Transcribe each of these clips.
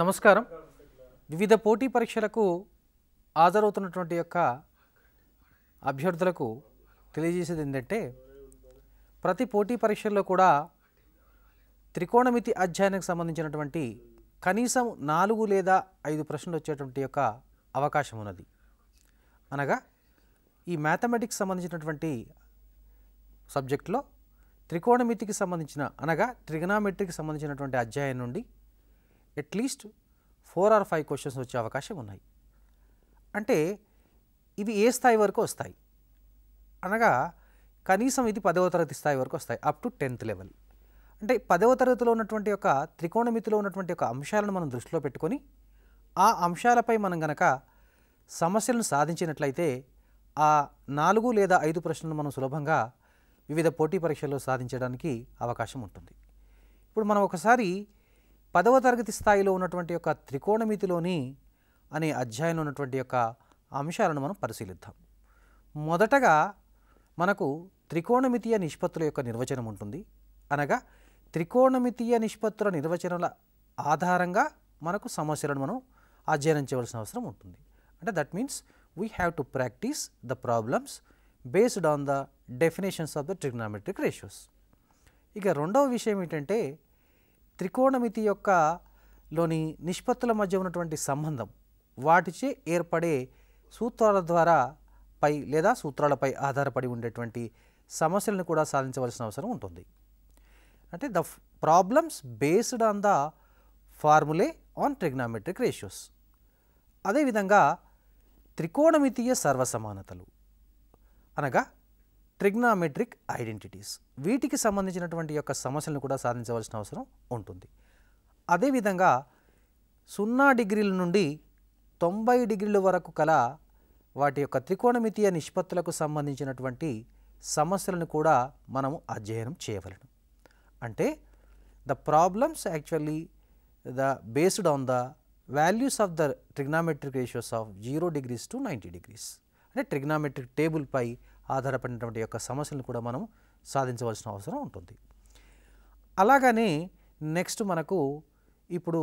నమస్కారం వివిధ పోటీ పరీక్షలకు హాజరవుతున్నటువంటి యొక్క అభ్యర్థులకు తెలియజేసేది ఏంటంటే ప్రతి పోటీ పరీక్షల్లో కూడా త్రికోణమితి అధ్యయనానికి సంబంధించినటువంటి కనీసం నాలుగు లేదా ఐదు ప్రశ్నలు వచ్చేటువంటి యొక్క అవకాశం ఉన్నది అనగా ఈ మ్యాథమెటిక్స్ సంబంధించినటువంటి సబ్జెక్ట్లో త్రికోణమితికి సంబంధించిన అనగా ట్రిగనామెట్రీకి సంబంధించినటువంటి అధ్యాయం నుండి at least four or five questions వచ్చే అవకాశం ఉన్నాయి అంటే ఇవి ఏ స్థాయి వరకు వస్తాయి అనగా కనీసం ఇది పదవ తరగతి స్థాయి వరకు వస్తాయి అప్ టు టెన్త్ లెవెల్ అంటే పదవ తరగతిలో ఉన్నటువంటి యొక్క త్రికోణమితిలో ఉన్నటువంటి యొక్క అంశాలను మనం దృష్టిలో పెట్టుకొని ఆ అంశాలపై మనం గనక సమస్యలను సాధించినట్లయితే ఆ నాలుగు లేదా ఐదు ప్రశ్నలు మనం సులభంగా వివిధ పోటీ పరీక్షల్లో సాధించడానికి అవకాశం ఉంటుంది ఇప్పుడు మనం ఒకసారి పదవ తరగతి స్థాయిలో ఉన్నటువంటి యొక్క త్రికోణమితిలోని అనే అధ్యాయంలో ఉన్నటువంటి యొక్క అంశాలను మనం పరిశీలిద్దాం మొదటగా మనకు త్రికోణమితీయ నిష్పత్తుల యొక్క నిర్వచనం ఉంటుంది అనగా త్రికోణమితీయ నిష్పత్తుల నిర్వచనాల ఆధారంగా మనకు సమస్యలను మనం అధ్యయనం చేయవలసిన అవసరం ఉంటుంది అంటే that means we have to practise the problems based on the definitions of the trigonometric ratios ఇక రెండవ విషయం ఏంటంటే త్రికోణమితి యొక్క లోని నిష్పత్తుల మధ్య ఉన్నటువంటి సంబంధం వాటిచే ఏర్పడే సూత్రాల ద్వారా పై లేదా సూత్రాలపై ఆధారపడి ఉండేటువంటి సమస్యలను కూడా సాధించవలసిన అవసరం ఉంటుంది అంటే the problems based on the formulae on trigonometric ratios అదేవిధంగా త్రికోణమితీయ సర్వసమానతలు అనగా ట్రిగ్నామెట్రిక్ ఐడెంటిటీస్ వీటికి సంబంధించినటువంటి యొక్క సమస్యలను కూడా సాధించవలసిన అవసరం ఉంటుంది అదేవిధంగా సున్నా డిగ్రీల నుండి తొంభై డిగ్రీల వరకు కల వాటి యొక్క త్రికోణమితీయ నిష్పత్తులకు సంబంధించినటువంటి సమస్యలను కూడా మనము అధ్యయనం చేయవలను అంటే the problems actually the based on the values of the trigonometric ratios of zero degrees to ninety degrees అంటే ట్రిగ్నామెట్రిక్ టేబుల్పై ఆధారపడినటువంటి యొక్క సమస్యలను కూడా మనం సాధించవలసిన అవసరం ఉంటుంది అలాగనే నెక్స్ట్ మనకు ఇప్పుడు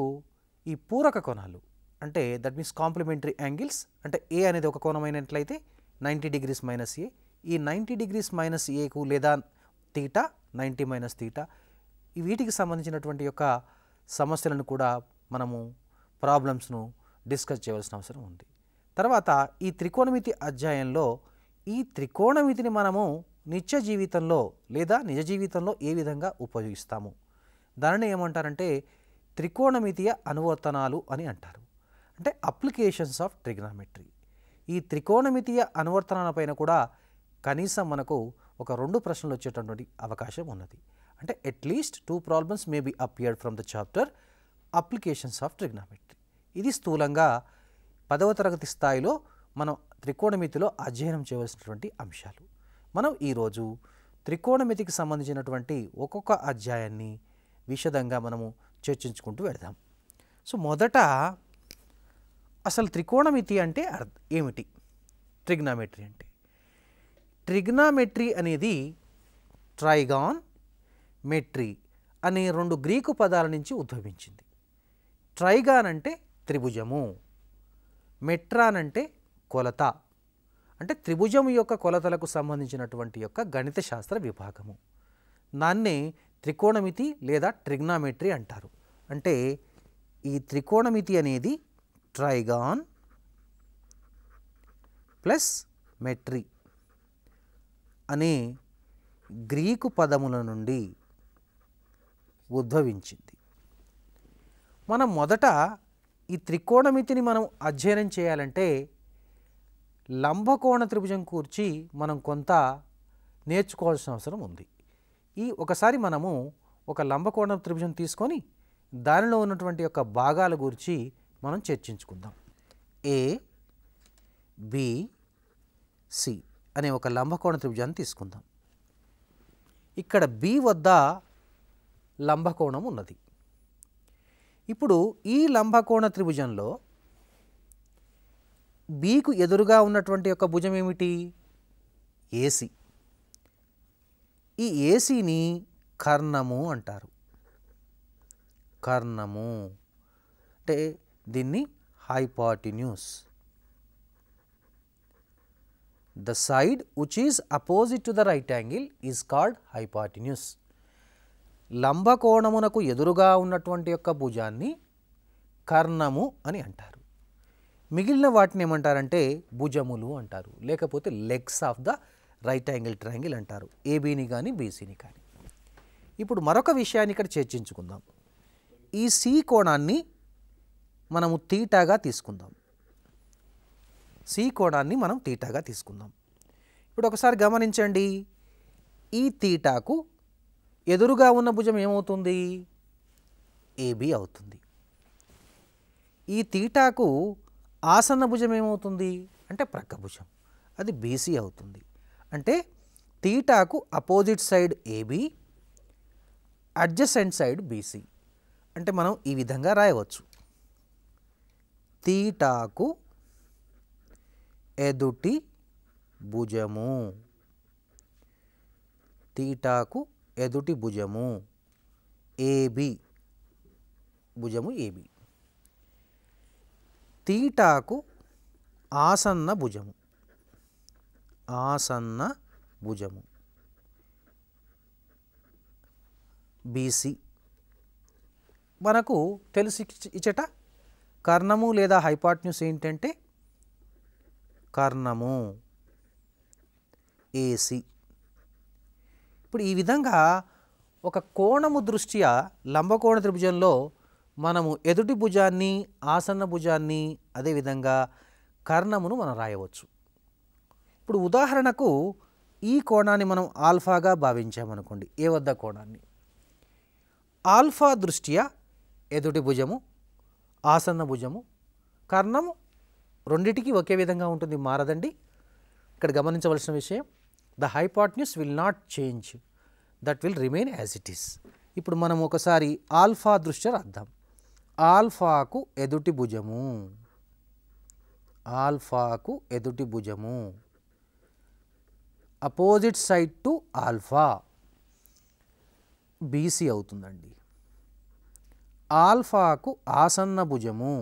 ఈ పూరక కోణాలు అంటే దట్ మీన్స్ కాంప్లిమెంటరీ యాంగిల్స్ అంటే ఏ అనేది ఒక కోణమైనట్లయితే నైంటీ డిగ్రీస్ మైనస్ ఏ ఈ నైంటీ డిగ్రీస్ మైనస్ ఏకు లేదా తీటా నైంటీ మైనస్ తీటా వీటికి సంబంధించినటువంటి యొక్క సమస్యలను కూడా మనము ప్రాబ్లమ్స్ను డిస్కస్ చేయవలసిన అవసరం ఉంది తర్వాత ఈ త్రికోణమితి అధ్యాయంలో ఈ త్రికోణమితిని మనము నిత్య జీవితంలో లేదా నిజ జీవితంలో ఏ విధంగా ఉపయోగిస్తాము దానిని ఏమంటారంటే త్రికోణమితీయ అనువర్తనాలు అని అంటారు అంటే అప్లికేషన్స్ ఆఫ్ ట్రిగ్నామెట్రీ ఈ త్రికోణమితీయ అనువర్తనాలపైన కూడా కనీసం మనకు ఒక రెండు ప్రశ్నలు వచ్చేటటువంటి అవకాశం ఉన్నది అంటే at least two problems may be appeared from the chapter applications of trigonometry ఇది స్థూలంగా పదవ తరగతి స్థాయిలో మనం త్రికోణమితిలో అధ్యయనం చేయవలసినటువంటి అంశాలు మనం ఈరోజు త్రికోణమితికి సంబంధించినటువంటి ఒక్కొక్క అధ్యాయాన్ని విషదంగా మనము చర్చించుకుంటూ వెళదాం సో మొదట అసలు త్రికోణమితి అంటే ఏమిటి ట్రిగ్నామెట్రీ అంటే ట్రిగ్నామెట్రీ అనేది ట్రైగాన్ మెట్రీ అనే రెండు గ్రీకు పదాల నుంచి ఉద్భవించింది ట్రైగాన్ అంటే త్రిభుజము మెట్రాన్ అంటే కొలత అంటే త్రిభుజం యొక్క కొలతలకు సంబంధించినటువంటి యొక్క గణిత శాస్త్ర విభాగము దాన్ని త్రికోణమితి లేదా ట్రిగ్నామెట్రీ అంటారు అంటే ఈ త్రికోణమితి అనేది ట్రైగాన్ ప్లస్ మెట్రీ అనే గ్రీకు పదముల నుండి ఉద్భవించింది మనం మొదట ఈ త్రికోణమితిని మనం అధ్యయనం చేయాలంటే లంబకోణ త్రిభుజం కూర్చి మనం కొంత నేర్చుకోవాల్సిన అవసరం ఉంది ఈ ఒకసారి మనము ఒక లంబకోణ త్రిభుజం తీసుకొని దానిలో ఉన్నటువంటి యొక్క భాగాల గురించి మనం చర్చించుకుందాం ఏ బి సి అనే ఒక లంబకోణ త్రిభుజాన్ని తీసుకుందాం ఇక్కడ బి వద్ద లంబకోణం ఉన్నది ఇప్పుడు ఈ లంబకోణ త్రిభుజంలో బీకు ఎదురుగా ఉన్నటువంటి యొక్క భుజం ఏమిటి ఏసీ ఈ ఏసీని కర్ణము అంటారు కర్ణము అంటే దీన్ని hypotenuse the side which is opposite to the right angle is called hypotenuse లంబకోణమునకు ఎదురుగా ఉన్నటువంటి యొక్క భుజాన్ని కర్ణము అని అంటారు మిగిలిన వాటిని ఏమంటారంటే భుజములు అంటారు లేకపోతే legs of the right angle triangle అంటారు ఏబీని కానీ బీసీని కానీ ఇప్పుడు మరొక విషయాన్ని ఇక్కడ చర్చించుకుందాం ఈ సి కోణాన్ని మనము తీటాగా తీసుకుందాం సి కోణాన్ని మనం తీటాగా తీసుకుందాం ఇప్పుడు ఒకసారి గమనించండి ఈ తీటాకు ఎదురుగా ఉన్న భుజం ఏమవుతుంది ఏబి అవుతుంది ఈ తీటాకు ఆసన్న భుజం ఏమవుతుంది అంటే ప్రక్కభుజం అది బీసీ అవుతుంది అంటే తీటాకు opposite side AB adjacent side BC అంటే మనం ఈ విధంగా రాయవచ్చు తీటాకు ఎదుటి భుజము తీటాకు ఎదుటి భుజము ఏబి భుజము ఏబి తీటాకు ఆసన్న భుజము ఆసన్న భుజము బీసీ మనకు తెలిసి ఇచ్చట కర్ణము లేదా హైపాట్న్యూస్ ఏంటంటే కర్ణము ఏసి ఇప్పుడు ఈ విధంగా ఒక కోణము దృష్ట్యా లంబకోణ త్రిభుజంలో మనము ఎదుటి భుజాన్ని ఆసన్న భుజాన్ని అదేవిధంగా కర్ణమును మనం రాయవచ్చు ఇప్పుడు ఉదాహరణకు ఈ కోణాన్ని మనం ఆల్ఫాగా భావించామనుకోండి ఏ వద్ద కోణాన్ని ఆల్ఫా దృష్ట్యా ఎదుటి భుజము ఆసన్న భుజము కర్ణము రెండిటికీ ఒకే విధంగా ఉంటుంది మారదండి ఇక్కడ గమనించవలసిన విషయం the news will not change that will remain as it is ఇప్పుడు మనం ఒకసారి ఆల్ఫా దృష్ట్యా రాద్దాం ఆల్ఫాకు ఎదుటి భుజము ఆల్ఫాకు ఎదుటి భుజము opposite side to alpha BC అవుతుందండి ఆల్ఫాకు ఆసన్న భుజము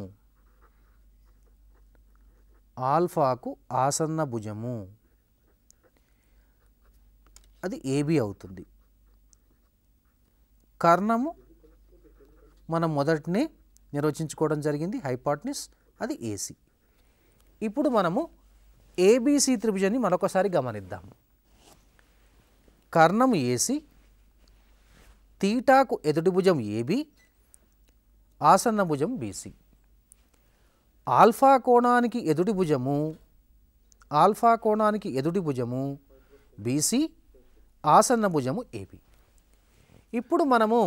ఆల్ఫాకు ఆసన్న భుజము అది ఏబి అవుతుంది కర్ణము మనం మొదటినే నిర్వచించుకోవడం జరిగింది హైపాట్నిస్ అది ఏసీ ఇప్పుడు మనము ఏబీసీ త్రిభుజాన్ని మరొకసారి గమనిద్దాము కర్ణం ఏసీ తీటాకు ఎదుటి భుజం ఏబి ఆసన్న భుజం బీసీ ఆల్ఫా కోణానికి ఎదుటి భుజము ఆల్ఫా కోణానికి ఎదుటి భుజము బీసీ ఆసన్న భుజము ఏబి ఇప్పుడు మనము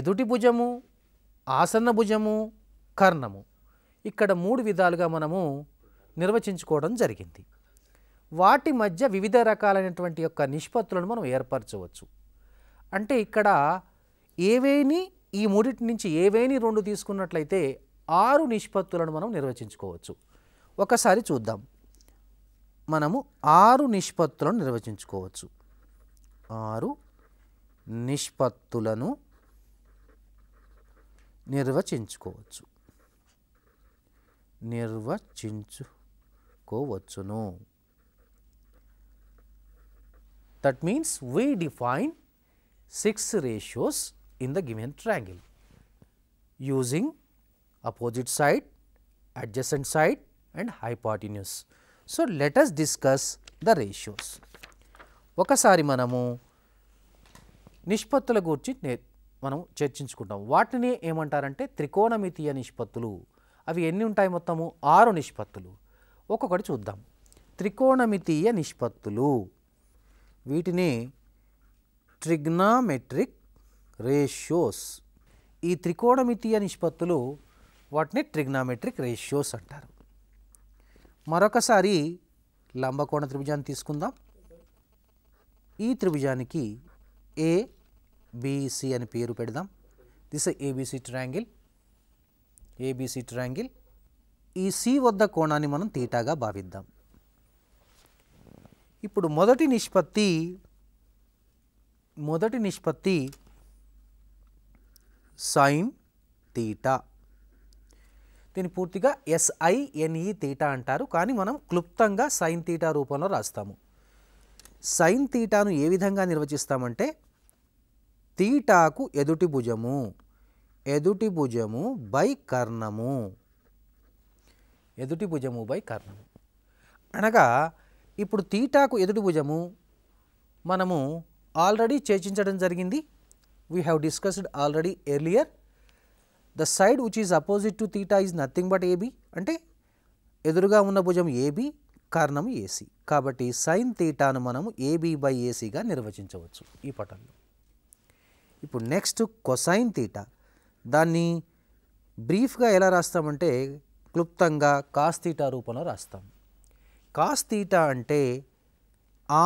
ఎదుటి భుజము ఆసన్నభుజము కర్ణము ఇక్కడ మూడు విధాలుగా మనము నిర్వచించుకోవడం జరిగింది వాటి మధ్య వివిధ రకాలైనటువంటి యొక్క నిష్పత్తులను మనం ఏర్పరచవచ్చు అంటే ఇక్కడ ఏవేని ఈ మూడింటి నుంచి ఏవేని రెండు తీసుకున్నట్లయితే ఆరు నిష్పత్తులను మనం నిర్వచించుకోవచ్చు ఒకసారి చూద్దాం మనము ఆరు నిష్పత్తులను నిర్వచించుకోవచ్చు ఆరు నిష్పత్తులను నిర్వచించుకోవచ్చు నిర్వచించుకోవచ్చును that means we define six ratios in the given triangle using opposite side adjacent side and hypotenuse so let's discuss the ratios ఒకసారి మనము నిష్పత్తుల గురించి మనం చర్చించుకుంటాం వాటిని ఏమంటారంటే త్రికోణమితీయ నిష్పత్తులు అవి ఎన్ని ఉంటాయి మొత్తము ఆరు నిష్పత్తులు ఒక్కొక్కటి చూద్దాం త్రికోణమితీయ నిష్పత్తులు వీటిని ట్రిగ్నామెట్రిక్ రేషియోస్ ఈ త్రికోణమితీయ నిష్పత్తులు వాటిని ట్రిగ్నామెట్రిక్ రేషియోస్ అంటారు మరొకసారి లంబకోణ త్రిభుజాన్ని తీసుకుందాం ఈ త్రిభుజానికి ఏ బీసీ e అని పేరు పెడదాం this ABC triangle ABC triangle ఈ సి వద్ద కోణాన్ని మనం తీటాగా భావిద్దాం ఇప్పుడు మొదటి నిష్పత్తి మొదటి నిష్పత్తి సైన్ తీటా దీన్ని పూర్తిగా ఎస్ఐఎన్ఈ e తీటా అంటారు కానీ మనం క్లుప్తంగా సైన్ తీటా రూపంలో రాస్తాము సైన్ తీటాను ఏ విధంగా నిర్వచిస్తామంటే తీటాకు ఎదుటి భుజము ఎదుటి భుజము బై కర్ణము ఎదుటి భుజము బై కర్ణము అనగా ఇప్పుడు తీటాకు ఎదుటి భుజము మనము ఆల్రెడీ చర్చించడం జరిగింది we have discussed already earlier the side which is opposite to theta is nothing but AB అంటే ఎదురుగా ఉన్న భుజం ఏబి కారణం ఏసీ కాబట్టి సైన్ తీటాను మనము ఏబీ బై ఏసీగా నిర్వచించవచ్చు ఈ పటంలో ఇప్పుడు నెక్స్ట్ కొసైన్ తీట దాన్ని బ్రీఫ్గా ఎలా రాస్తామంటే క్లుప్తంగా కాస్ రూపంలో రాస్తాం కాస్ అంటే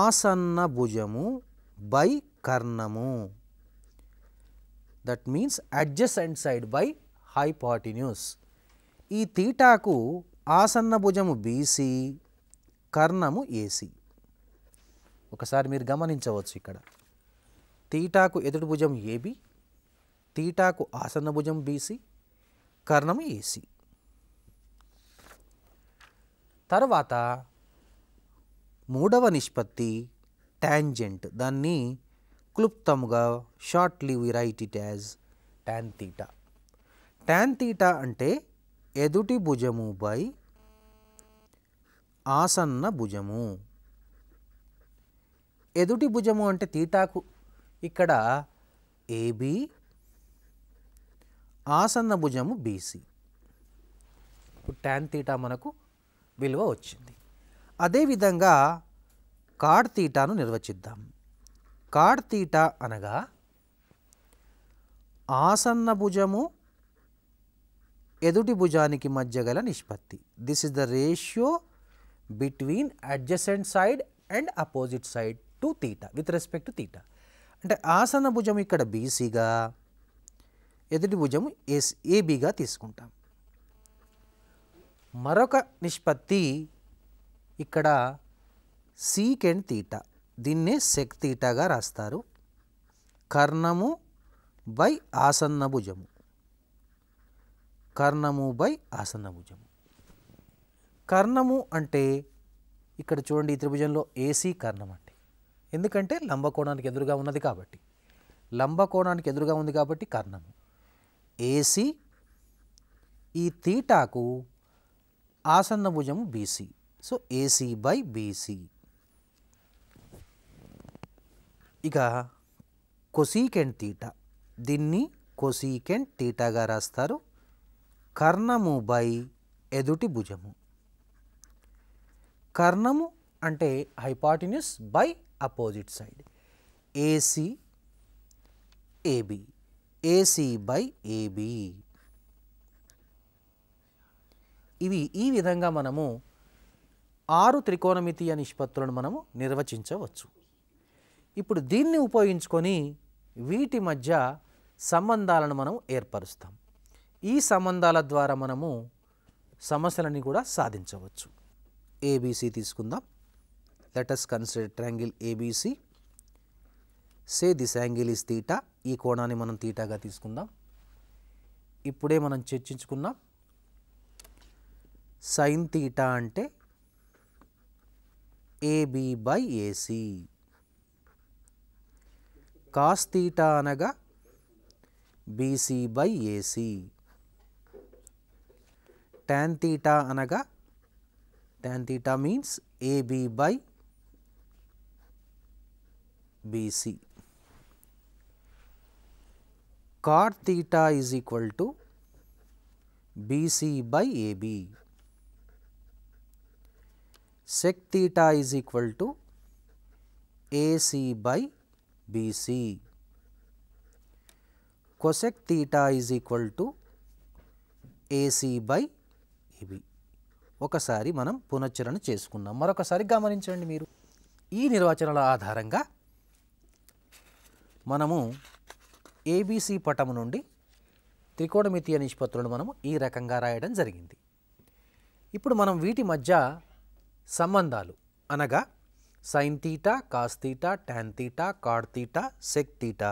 ఆసన్న భుజము బై కర్ణము that means and side by hypotenuse ఈ తీటాకు ఆసన్న భుజము బీసీ కర్ణము ఏసీ ఒకసారి మీరు గమనించవచ్చు ఇక్కడ తీటాకు ఎదుటి భుజం ఏబి తీటాకు ఆసన్న భుజం బీసీ కర్ణం ఏసీ తర్వాత మూడవ నిష్పత్తి ట్యాంజెంట్ దాన్ని క్లుప్తముగా shortly we write it as tan theta tan theta అంటే ఎదుటి భుజము బై ఆసన్న భుజము ఎదుటి భుజము అంటే తీటాకు ఇక్కడ ఏబి ఆసన్న భుజము బీసీ ఇప్పుడు ట్యాన్ తీటా మనకు విలువ వచ్చింది అదేవిధంగా కాడ్ తీటాను నిర్వచిద్దాం కాడ్ తీటా అనగా ఆసన్న భుజము ఎదుటి భుజానికి మధ్య గల నిష్పత్తి this is the ratio between adjacent side and opposite side to theta with respect to theta అంటే ఆసన భుజం ఇక్కడ బీసీగా ఎదుటి భుజం ఏస్ ఏబీగా తీసుకుంటాం మరొక నిష్పత్తి ఇక్కడ సీక్ అండ్ దీన్నే సెక్ తీటగా రాస్తారు కర్ణము బై ఆసన్న భుజము కర్ణము బై ఆసన్న భుజము కర్ణము అంటే ఇక్కడ చూడండి ఈ త్రిభుజంలో ఏసీ కర్ణం అంటే ఎందుకంటే లంబకోణానికి ఎదురుగా ఉన్నది కాబట్టి లంబకోణానికి ఎదురుగా ఉంది కాబట్టి కర్ణము ఏసీ ఈ తీటాకు ఆసన్న భుజము BC so AC by BC ఇక కొసీకెండ్ తీట దీన్ని కొసీకెండ్ తీటాగా రాస్తారు కర్ణము బై ఎదుటి భుజము కర్ణము అంటే hypotenuse by opposite side AC AB AC by AB ఇవి ఈ విధంగా మనము ఆరు త్రికోణమితీయ నిష్పత్తులను మనము నిర్వచించవచ్చు ఇప్పుడు దీన్ని ఉపయోగించుకొని వీటి మధ్య సంబంధాలను మనం ఏర్పరుస్తాం ఈ సంబంధాల ద్వారా మనము సమస్యలని కూడా సాధించవచ్చు ఏబీసీ తీసుకుందాం let us consider triangle ABC. Say this angle is theta, ఈ కోణాన్ని మనం థీటాగా తీసుకుందాం ఇప్పుడే మనం చర్చించుకున్నాం సైన్ థీటా అంటే AB by AC cos theta అనగా BC by AC tan theta అనగా tan theta means AB by BC. Cot theta is equal to BC by AB. Sec theta is equal to AC by BC. Cosec theta is equal to AC by AB. ఒకసారి మనం పునశ్చరణ చేసుకుందాం మరొకసారి గమనించండి మీరు ఈ నిర్వచనాల ఆధారంగా మనము ఏబీసీ పటము నుండి త్రికోణమితీయ నిష్పత్తులను మనము ఈ రకంగా రాయడం జరిగింది ఇప్పుడు మనం వీటి మధ్య సంబంధాలు అనగా sine theta cos theta tan theta cot theta sec theta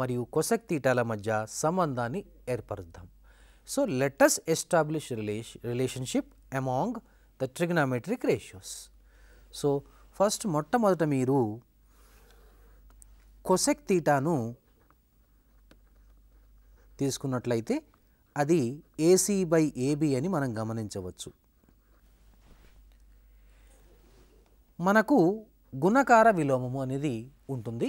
మరియు కొసెక్ తీటాల మధ్య సంబంధాన్ని ఏర్పరుద్దాం so let's establish relation relationship among the trigonometric ratios so first మొట్టమొదట మీరు కొసెక్ తీటాను తీసుకున్నట్లయితే అది ఏసీ బై ఏబి అని మనం గమనించవచ్చు మనకు గుణకార విలోమము అనేది ఉంటుంది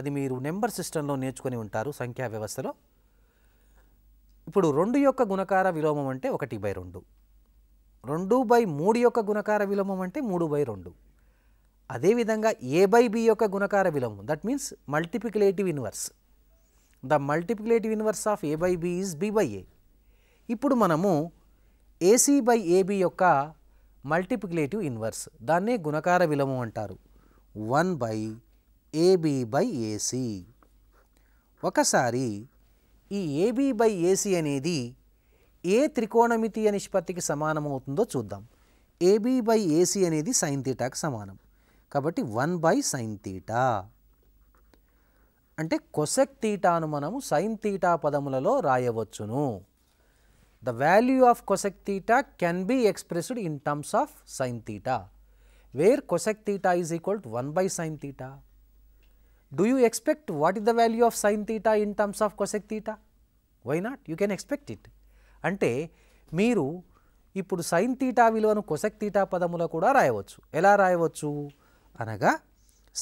అది మీరు నెంబర్ సిస్టంలో నేర్చుకొని ఉంటారు సంఖ్యా వ్యవస్థలో ఇప్పుడు రెండు యొక్క గుణకార విలోమం అంటే ఒకటి బై రెండు రెండు బై మూడు యొక్క గుణకార విలోమం అంటే మూడు బై రెండు అదేవిధంగా ఏ బై బి యొక్క గుణకార విలోమం that means multiplicative inverse the multiplicative inverse of A by B is B by A ఇప్పుడు మనము ఏసీ బై ఏబి యొక్క మల్టిప్లికేటివ్ ఇన్వర్స్ దాన్నే గుణకార విలోమం అంటారు one by AB by AC ఒకసారి ఈ ఏబీ బై ఏసీ అనేది ఏ త్రికోణమితీయ నిష్పత్తికి సమానమవుతుందో చూద్దాం ఏబీ బై ఏసీ అనేది సైన్ తీటాకు సమానం కాబట్టి వన్ బై సైన్ తీటా అంటే కొసెక్ తీటాను మనము సైన్ తీటా పదములలో రాయవచ్చును the value of cosec theta can be expressed in terms of sine theta where cosec theta is equal to one by sine theta do you expect what is the value of sine theta in terms of cosec theta why not you can expect it అంటే మీరు ఇప్పుడు sine theta విలువను cosec theta పదములో కూడా రాయవచ్చు ఎలా రాయవచ్చు అనగా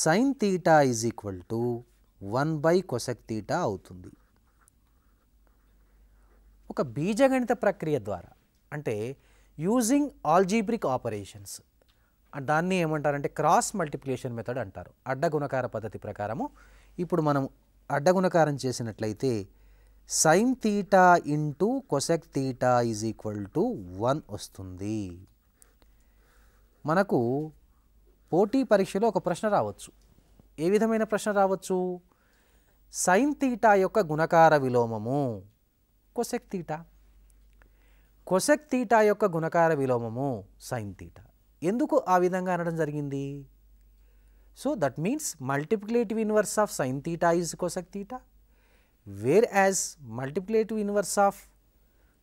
sine theta is equal to one by cosec theta అవుతుంది ఒక బీజగణిత ప్రక్రియ ద్వారా అంటే యూజింగ్ ఆల్జీబ్రిక్ ఆపరేషన్స్ దాన్ని ఏమంటారంటే క్రాస్ మల్టిప్లికేషన్ మెథడ్ అంటారు అడ్డ గుణకార పద్ధతి ప్రకారము ఇప్పుడు మనం అడ్డగుణకారం చేసినట్లయితే sine theta into cosec theta is equal to one వస్తుంది మనకు పోటీ పరీక్షలో ఒక ప్రశ్న రావచ్చు ఏ విధమైన ప్రశ్న రావచ్చు సైన్ తీటా యొక్క గుణకార విలోమము కొసెక్ తీటా కొసెక్ తీటా యొక్క గుణకార విలోమము సైన్ తీటా ఎందుకు ఆ విధంగా అనడం జరిగింది so that means multiplicative inverse of sine theta is cosec theta whereas multiplicative inverse of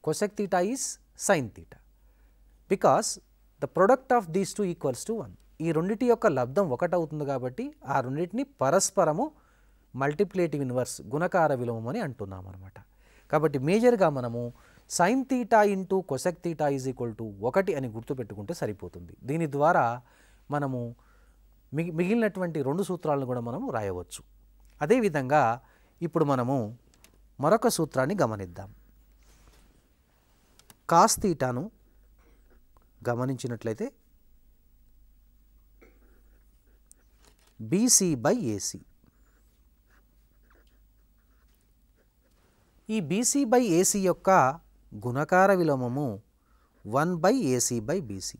cosec theta is sine theta because the product of these two equals to one ఈ రెండింటి యొక్క లబ్ధం ఒకటవుతుంది కాబట్టి ఆ రెండింటిని పరస్పరము మల్టిప్లేటివ్ ఇన్వర్స్ గుణకార విలోమం అని అంటున్నాం అనమాట కాబట్టి మేజర్గా మనము sine theta into cosec theta is equal to ఒకటి అని గుర్తుపెట్టుకుంటే సరిపోతుంది దీని ద్వారా మనము మిగి మిగిలినటువంటి రెండు సూత్రాలను కూడా మనం రాయవచ్చు అదేవిధంగా ఇప్పుడు మనము మరొక సూత్రాన్ని గమనిద్దాం కాస్ గమనించినట్లయితే బీసీ బై ఏసీ ఈ బీసీ బై ఏసీ యొక్క గుణకార విలోమము one by AC by BC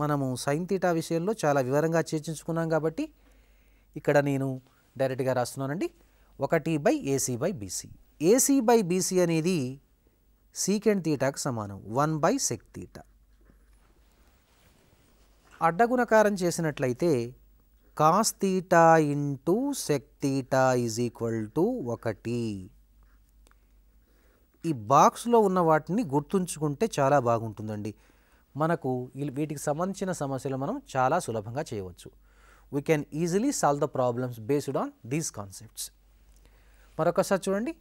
మనము సైన్ తీటా విషయంలో చాలా వివరంగా చర్చించుకున్నాం కాబట్టి ఇక్కడ నేను డైరెక్ట్గా రాస్తున్నానండి ఒకటి by AC by BC AC by BC అనేది సీకెండ్ తీటాకు సమానం వన్ బై సెక్ తీటా అడ్డగుణకారం చేసినట్లయితే cos theta into sec theta is equal to ఒకటి ఈ బాక్స్లో ఉన్న వాటిని గుర్తుంచుకుంటే చాలా బాగుంటుందండి మనకు వీటికి సంబంధించిన సమస్యలు మనం చాలా సులభంగా చేయవచ్చు we can easily solve the problems based on these concepts మరొకసారి చూడండి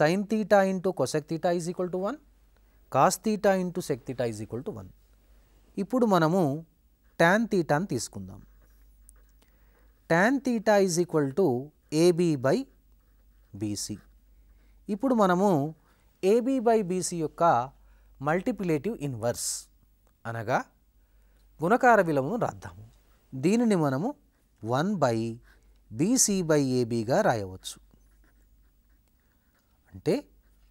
sine theta into cosec theta is equal to one cos theta into sec theta is equal to one ఇప్పుడు మనము ట్యాన్ తీటాని తీసుకుందాం tan థీటా is equal to AB by BC. ఇప్పుడు మనము AB by BC యొక్క మల్టిప్లేటివ్ ఇన్వర్స్ అనగా గుణకార విలువను రాద్దాము దీనిని మనము వన్ బై బీసీ బై ఏబీగా రాయవచ్చు అంటే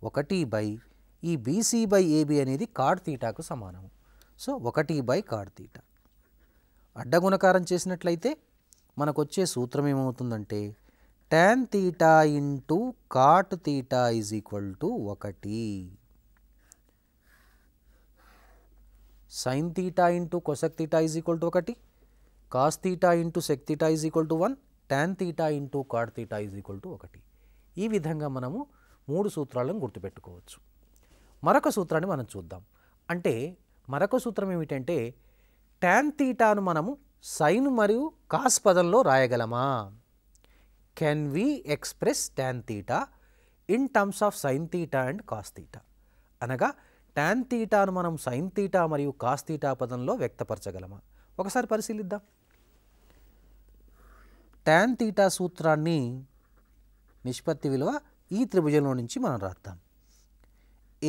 ఒకటి బై ఈ బీసీ బై ఏబీ అనేది కాడ్ థీటాకు సమానము సో ఒకటి బై కాడ్ అడ్డ గుణకారం చేసినట్లయితే మనకు వచ్చే సూత్రం ఏమవుతుందంటే tan theta into cot theta is equal to ఒకటి sine theta into cosec theta is equal to ఒకటి cos theta into sec theta is equal to one tan theta into cot theta is equal to ఒకటి ఈ విధంగా మనము మూడు సూత్రాలను గుర్తుపెట్టుకోవచ్చు మరొక సూత్రాన్ని మనం చూద్దాం అంటే మరొక సూత్రం ఏమిటంటే ట్యాన్ తీటాను మనము సైన్ మరియు కాస్ పదంలో రాయగలమా can we express tan theta in terms of sine theta and cos theta అనగా ట్యాన్ తీటాను మనం సైన్ తీటా మరియు కాస్ తీటా పదంలో వ్యక్తపరచగలమా ఒకసారి పరిశీలిద్దాం ట్యాన్ తీటా సూత్రాన్ని నిష్పత్తి విలువ ఈ త్రిభుజంలో నుంచి మనం రాద్దాం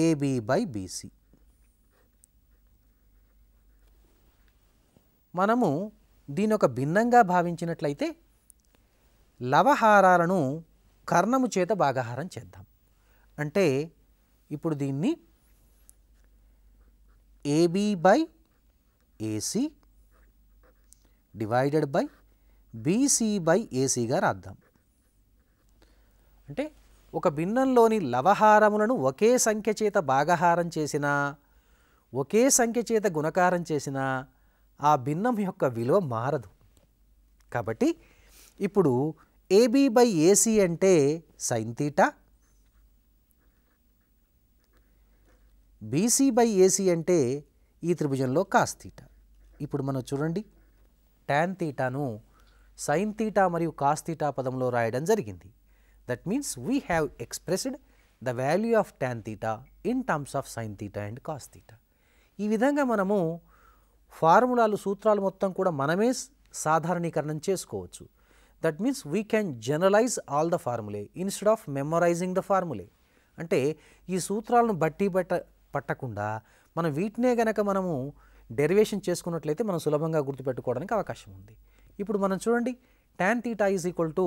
ఏబి బై బీసీ మనము దీని ఒక భిన్నంగా భావించినట్లయితే లవహారాలను కర్ణము చేత భాగహారం చేద్దాం అంటే ఇప్పుడు దీన్ని AB by AC divided by BC by ఏసీగా రాద్దాం అంటే ఒక భిన్నంలోని లవహారములను ఒకే సంఖ్య చేత భాగహారం చేసినా ఒకే సంఖ్య చేత గుణకారం చేసినా ఆ భిన్నం యొక్క విలువ మారదు కాబట్టి ఇప్పుడు ఏబీ బై ఏసీ అంటే sine theta BC by AC అంటే ఈ త్రిభుజంలో కాస్ తీటా ఇప్పుడు మనం చూడండి ట్యాన్ తీటాను సైన్ తీటా మరియు కాస్ తీటా పదంలో రాయడం జరిగింది that means we have expressed the value of tan theta in terms of sine theta and cos theta ఈ విధంగా మనము ఫార్ములాలు సూత్రాలు మొత్తం కూడా మనమే సాధారణీకరణం చేసుకోవచ్చు that means we can generalise all the formulae instead of memorising the formulae అంటే ఈ సూత్రాలను బట్టి బట్ట పట్టకుండా మనం వీటినే గనక మనము డెరివేషన్ చేసుకున్నట్లయితే మనం సులభంగా గుర్తుపెట్టుకోవడానికి అవకాశం ఉంది ఇప్పుడు మనం చూడండి tan theta is equal to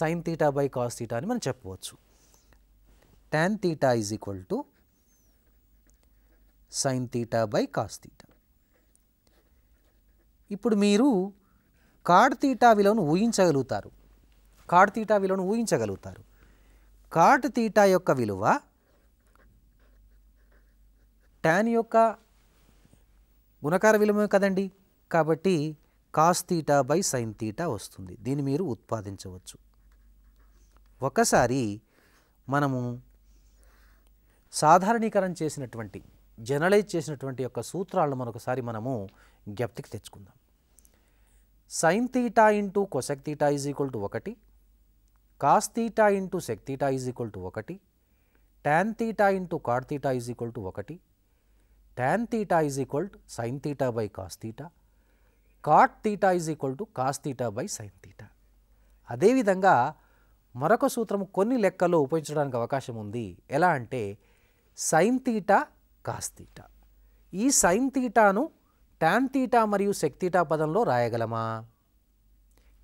sine theta by cos theta అని మనం చెప్పవచ్చు tan theta is equal to sine theta by cos theta ఇప్పుడు మీరు కాడ్ తీటా విలువను ఊహించగలుగుతారు కాడ్ తీటా విలువను ఊహించగలుగుతారు కాట్ తీటా యొక్క విలువ ట్యాన్ యొక్క గుణకార విలువే కదండి కాబట్టి cos theta by sine theta వస్తుంది దీన్ని మీరు ఉత్పాదించవచ్చు ఒకసారి మనము సాధారణీకరణ చేసినటువంటి జనరలైజ్ చేసినటువంటి యొక్క సూత్రాలను మరొకసారి మనము జ్ఞప్తికి తెచ్చుకుందాం sine theta into cosec theta is equal to ఒకటి cos theta into sec theta is equal to ఒకటి tan theta into cot theta is equal to ఒకటి tan theta is equal to sine theta by cos theta cot theta is equal to cos theta by sine theta అదేవిధంగా మరొక సూత్రము కొన్ని లెక్కల్లో ఉపయోగించడానికి అవకాశం ఉంది ఎలా అంటే సైన్ తీటా కాస్ తీటా ఈ సైన్ తీటాను టాన్ తీటా మరియు శక్తిటా పదంలో రాయగలమా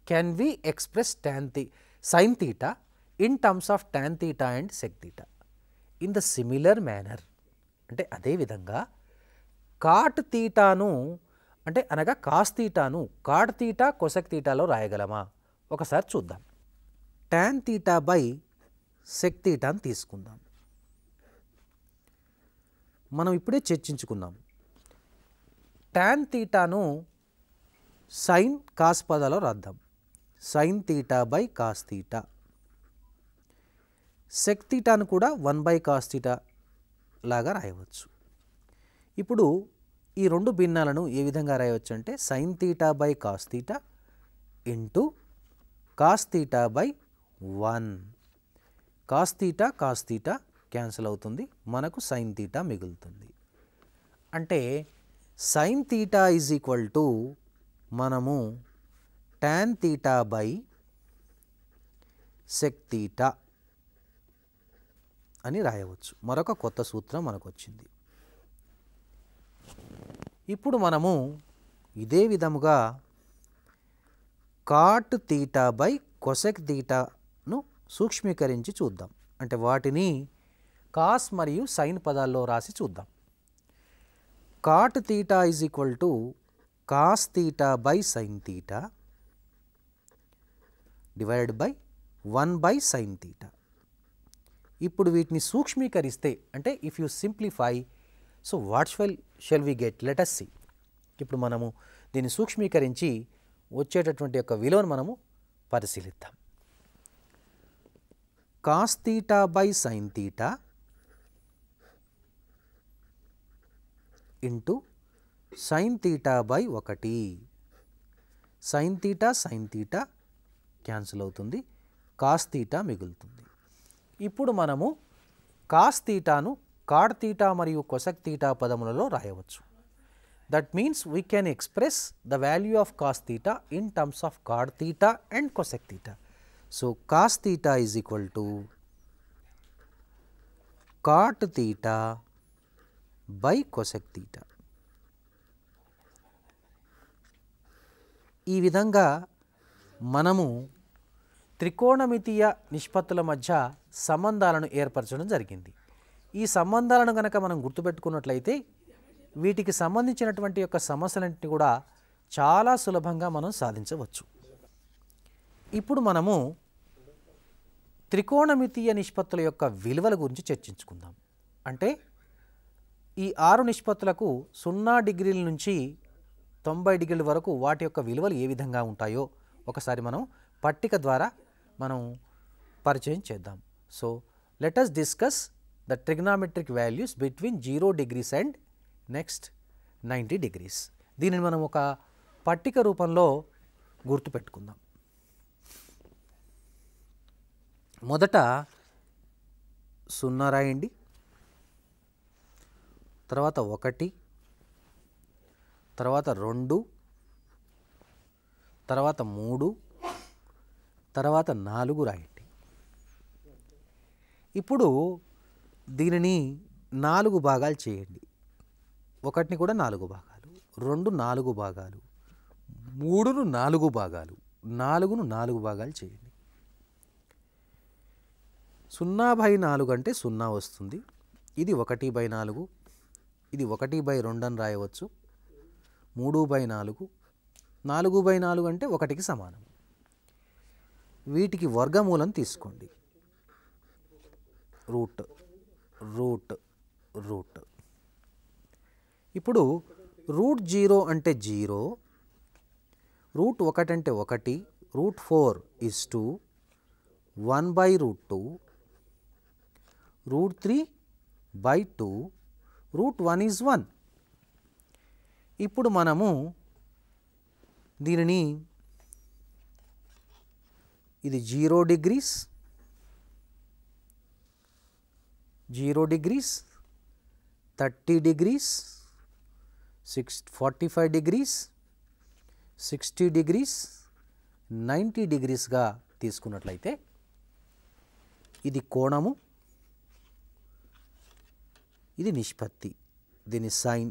can we express tan the sine theta in terms of tan theta and sec in the similar manner అంటే అదేవిధంగా కాట్ తీటాను అంటే అనగా కాస్ తీటాను కాట్ తీటా కొసెక్ తీటాలో రాయగలమా ఒకసారి చూద్దాం టాన్ తీటా బై శక్తిటాను తీసుకుందాం మనం ఇప్పుడే చర్చించుకున్నాం ట్యాన్ తీటాను సైన్ కాస్ పదాలో రాద్దాం sine theta by cos theta check తీటాను కూడా వన్ బై కాస్ తీటా లాగా రాయవచ్చు ఇప్పుడు ఈ రెండు భిన్నాలను ఏ విధంగా రాయవచ్చు అంటే sine theta by cos theta into cos theta by one cos theta cos theta cancel అవుతుంది మనకు సైన్ తీటా మిగులుతుంది అంటే sine theta is equal to మనము tan theta by sec theta అని రాయవచ్చు మరొక కొత్త సూత్రం మనకు వచ్చింది ఇప్పుడు మనము ఇదే విధముగా కాట్ తీటా బై కొసెక్ థీటాను సూక్ష్మీకరించి చూద్దాం అంటే వాటిని కాస్ మరియు సైన్ పదాల్లో రాసి చూద్దాం cot theta is equal to cos theta by sine theta divided by one by sine theta ఇప్పుడు వీటిని సూక్ష్మీకరిస్తే అంటే if you simplify so what's well shall we get let us see ఇప్పుడు మనము దీన్ని సూక్ష్మీకరించి వచ్చేటటువంటి యొక్క విలువను మనము పరిశీలిద్దాం cos theta by sine theta into sine theta by ఒకటి sine theta sine theta cancel అవుతుంది కాస్ తీటా మిగులుతుంది ఇప్పుడు మనము కాస్ తీటాను కాడ్ తీటా మరియు కొసక్ తీటా పదములలో రాయవచ్చు that means we can express the value of cos theta in terms of cot theta and cosec theta so cos theta is equal to cot theta by cosec theta ఈ విధంగా మనము త్రికోణమితీయ నిష్పత్తుల మధ్య సంబంధాలను ఏర్పరచడం జరిగింది ఈ సంబంధాలను కనుక మనం గుర్తుపెట్టుకున్నట్లయితే వీటికి సంబంధించినటువంటి యొక్క సమస్యలన్నింటినీ కూడా చాలా సులభంగా మనం సాధించవచ్చు ఇప్పుడు మనము త్రికోణమితీయ నిష్పత్తుల యొక్క విలువల గురించి చర్చించుకుందాం అంటే ఈ ఆరు నిష్పత్తులకు సున్నా డిగ్రీల నుంచి తొంభై డిగ్రీల వరకు వాటి యొక్క విలువలు ఏ విధంగా ఉంటాయో ఒకసారి మనం పట్టిక ద్వారా మనం పరిచయం చేద్దాం so let's discuss the trigonometric values between zero degrees and next ninety degrees దీనిని మనం ఒక పట్టిక రూపంలో గుర్తుపెట్టుకుందాం మొదట సున్నా రాయండి తర్వాత ఒకటి తర్వాత రెండు తర్వాత మూడు తర్వాత నాలుగు రాయండి ఇప్పుడు దీనిని నాలుగు భాగాలు చేయండి ఒకటిని కూడా నాలుగు భాగాలు రెండు నాలుగు భాగాలు మూడును నాలుగు భాగాలు నాలుగును నాలుగు భాగాలు చేయండి సున్నా బై నాలుగు అంటే సున్నా వస్తుంది ఇది ఒకటి బై నాలుగు ఇది ఒకటి బై రెండు అని రాయవచ్చు మూడు బై నాలుగు నాలుగు బై నాలుగు అంటే ఒకటికి సమానం వీటికి వర్గమూలం తీసుకోండి రూట్ రూట్ రూట్ ఇప్పుడు రూట్ జీరో అంటే జీరో రూట్ ఒకటంటే ఒకటి root four is two one by root two root three by two root one is one ఇప్పుడు మనము దీనిని ఇది zero degrees zero degrees thirty degrees six forty five degrees sixty degrees ninety డిగ్రీస్గా తీసుకున్నట్లయితే ఇది కోణము ఇది నిష్పత్తి దీని sine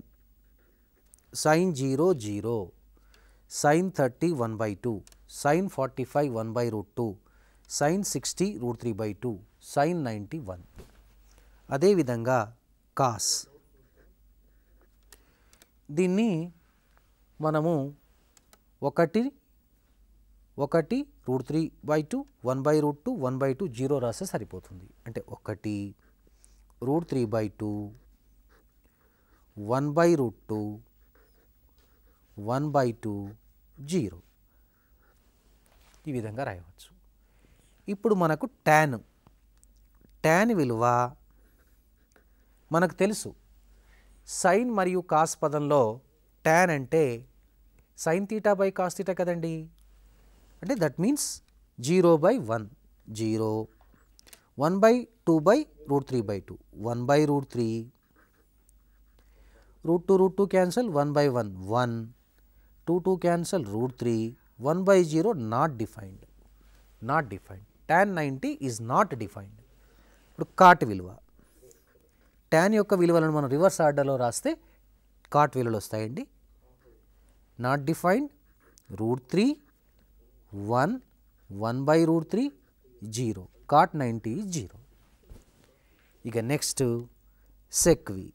sine zero zero sine thirty one by two sine forty five one by root two sine sixty root three by two sine ninety one అదేవిధంగా cos దీన్ని మనము ఒకటి ఒకటి root three by two one by root two one by two zero రాస్తే సరిపోతుంది అంటే ఒకటి root three by two one by root two one by two zero ఈ విధంగా రాయవచ్చు ఇప్పుడు మనకు ట్యాన్ ట్యాన్ విలువ మనకు తెలుసు సైన్ మరియు కాస్ పదంలో ట్యాన్ అంటే sine theta by cos theta కదండి అంటే that means zero by one zero 1 by 2 by root 3 by 2, 1 by root 3, root 2 root 2 cancel 1 by 1, 1, 2 2 cancel root 3, 1 by 0 not defined, not defined, tan 90 is not defined. ఇప్పుడు cot విలువ tan యొక్క విలువలను మనం reverse ఆర్డర్లో రాస్తే cot విలువలు వస్తాయండి not defined root three one one by root three zero cot 90 is 0. ఇక నెక్స్ట్ సెక్వి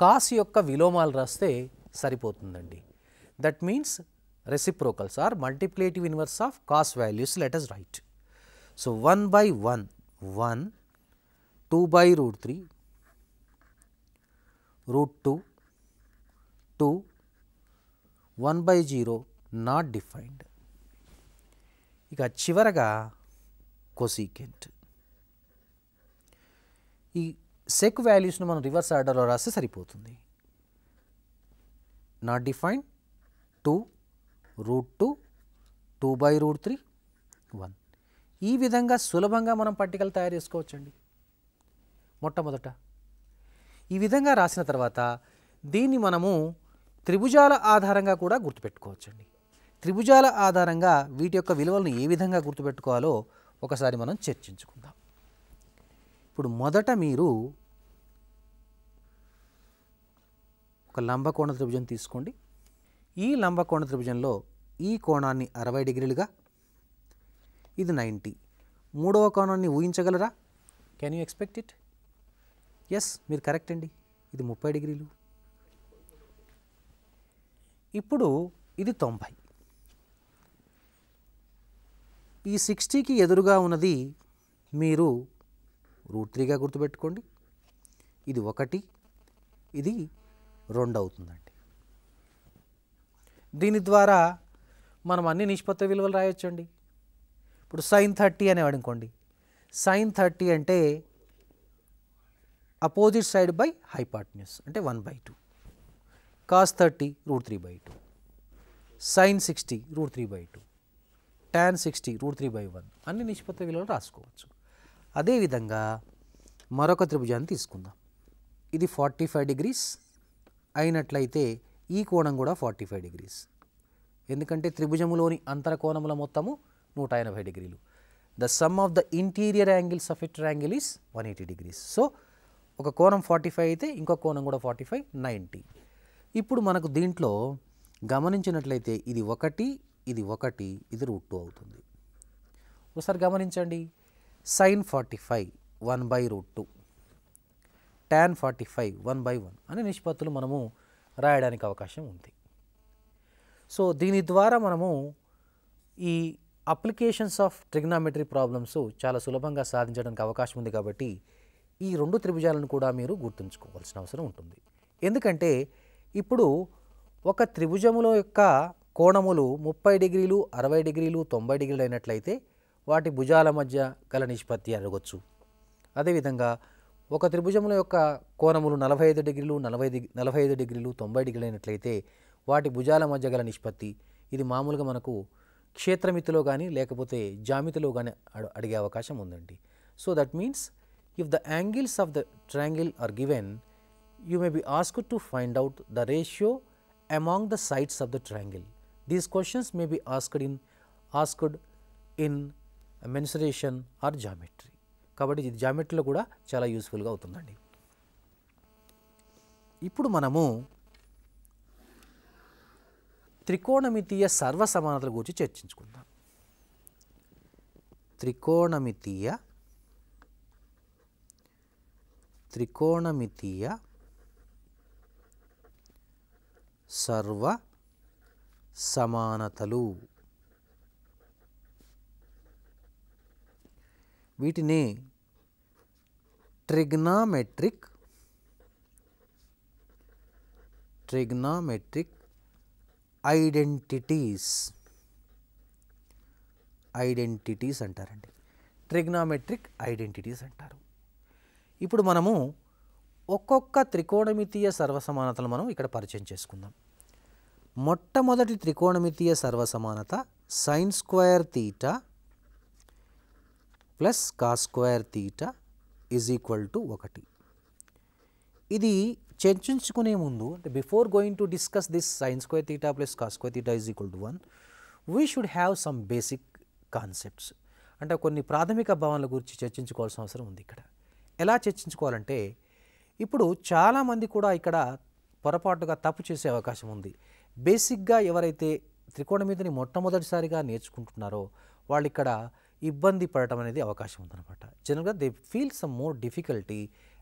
కాస్ యొక్క విలోమాలు రాస్తే సరిపోతుందండి that means reciprocals or multiplicative inverse of cos values let us write so one by one one two by root three root two two one by zero not defined ఇక చివరగా cosecant ఈ check వాల్యూస్ను మనం reverse ఆర్డర్లో రాస్తే సరిపోతుంది not define two root two two by root three one ఈ విధంగా సులభంగా మనం పట్టికలు తయారు చేసుకోవచ్చండి మొట్టమొదట ఈ విధంగా రాసిన తర్వాత దీన్ని మనము త్రిభుజాల ఆధారంగా కూడా గుర్తుపెట్టుకోవచ్చండి త్రిభుజాల ఆధారంగా వీటి యొక్క విలువలను ఏ విధంగా గుర్తుపెట్టుకోవాలో ఒకసారి మనం చర్చించుకుందాం ఇప్పుడు మొదట మీరు ఒక లంబకోణ త్రిభుజం తీసుకోండి ఈ లంబకోణ త్రిభుజంలో ఈ కోణాన్ని అరవై డిగ్రీలుగా ఇది నైంటీ మూడవ కోణాన్ని ఊహించగలరా can you expect it yes మీరు కరెక్ట్ అండి ఇది ముప్పై డిగ్రీలు ఇప్పుడు ఇది తొంభై ఈ సిక్స్టీకి ఎదురుగా ఉన్నది మీరు రూట్ త్రీగా గుర్తుపెట్టుకోండి ఇది ఒకటి ఇది రెండు అవుతుందండి దీని ద్వారా మనం అన్ని నిష్పత్తి విలువలు రాయొచ్చండి ఇప్పుడు సైన్ థర్టీ అనేవాడు అనుకోండి సైన్ థర్టీ అంటే అపోజిట్ సైడ్ బై హైపార్ట్న్యూస్ అంటే one by two cos thirty root three by two sine sixty root three by two tan sixty root three by one అన్ని నిష్పత్తి విలువలు రాసుకోవచ్చు అదేవిధంగా మరొక త్రిభుజాన్ని తీసుకుందాం ఇది ఫార్టీ ఫైవ్ డిగ్రీస్ అయినట్లయితే ఈ కోణం కూడా ఫార్టీ ఫైవ్ డిగ్రీస్ ఎందుకంటే త్రిభుజములోని కోణముల మొత్తము నూట ఎనభై డిగ్రీలు the sum of the interior angles of a angle is one eighty degrees so ఒక కోణం ఫార్టీ ఫైవ్ అయితే ఇంకొక కోణం కూడా ఫార్టీ ఫైవ్ నైంటీ ఇప్పుడు మనకు దీంట్లో గమనించినట్లయితే ఇది ఒకటి ఇది ఒకటి ఇది రూట్ టూ అవుతుంది ఒకసారి గమనించండి sine forty five one by root two tan forty five one by one అనే నిష్పత్తులు మనము రాయడానికి అవకాశం ఉంది సో దీని ద్వారా మనము ఈ అప్లికేషన్స్ ఆఫ్ ట్రిగ్నామెట్రీ ప్రాబ్లమ్స్ చాలా సులభంగా సాధించడానికి అవకాశం ఉంది కాబట్టి ఈ రెండు త్రిభుజాలను కూడా మీరు గుర్తుంచుకోవాల్సిన అవసరం ఉంటుంది ఎందుకంటే ఇప్పుడు ఒక త్రిభుజముల యొక్క కోణములు ముప్పై డిగ్రీలు అరవై డిగ్రీలు తొంభై డిగ్రీలు అయినట్లయితే వాటి భుజాల మధ్య గల నిష్పత్తి అడగొచ్చు అదేవిధంగా ఒక త్రిభుజముల యొక్క కోణములు నలభై ఐదు డిగ్రీలు నలభై నలభై ఐదు డిగ్రీలు తొంభై డిగ్రీలు అయినట్లయితే వాటి భుజాల మధ్య గల నిష్పత్తి ఇది మామూలుగా మనకు క్షేత్రమితిలో కానీ లేకపోతే జామితిలో కానీ అడిగే అవకాశం ఉందండి so that means if the angles of the triangle are given you may be asked to find out the ratio among the sides of the triangle These questions may be asked in asked in mensuration or geometry కాబట్టి ఇది జామెట్రీలో కూడా చాలా యూస్ఫుల్గా అవుతుందండి ఇప్పుడు మనము త్రికోణమితీయ సర్వ సమానతల గురించి చర్చించుకుందాం త్రికోణమితీయ త్రికోణమితీయ సర్వ సమానతలు వీటిని ట్రిగ్నామెట్రిక్ ట్రిగ్నామెట్రిక్ ఐడెంటిటీస్ ఐడెంటిటీస్ అంటారండి ట్రిగ్నామెట్రిక్ ఐడెంటిటీస్ అంటారు ఇప్పుడు మనము ఒక్కొక్క త్రికోణమితీయ సర్వసమానతలు మనం ఇక్కడ పరిచయం చేసుకుందాం మొట్టమొదటి త్రికోణమితీయ సర్వసమానత sine square theta plus cos square theta is equal to ఒకటి ఇది చర్చించుకునే ముందు అంటే before going to discuss this sine square theta plus cos square theta is equal to one we should have some basic concepts అంటే కొన్ని ప్రాథమిక భావనల గురించి చర్చించుకోవాల్సిన అవసరం ఉంది ఇక్కడ ఎలా చర్చించుకోవాలంటే ఇప్పుడు చాలామంది కూడా ఇక్కడ పొరపాటుగా తప్పు చేసే అవకాశం ఉంది బేసిక్గా ఎవరైతే త్రికోణమితిని మొట్టమొదటిసారిగా నేర్చుకుంటున్నారో వాళ్ళు ఇక్కడ ఇబ్బంది పడటం అనేది అవకాశం ఉందన్నమాట జనరల్గా they feel some more difficulty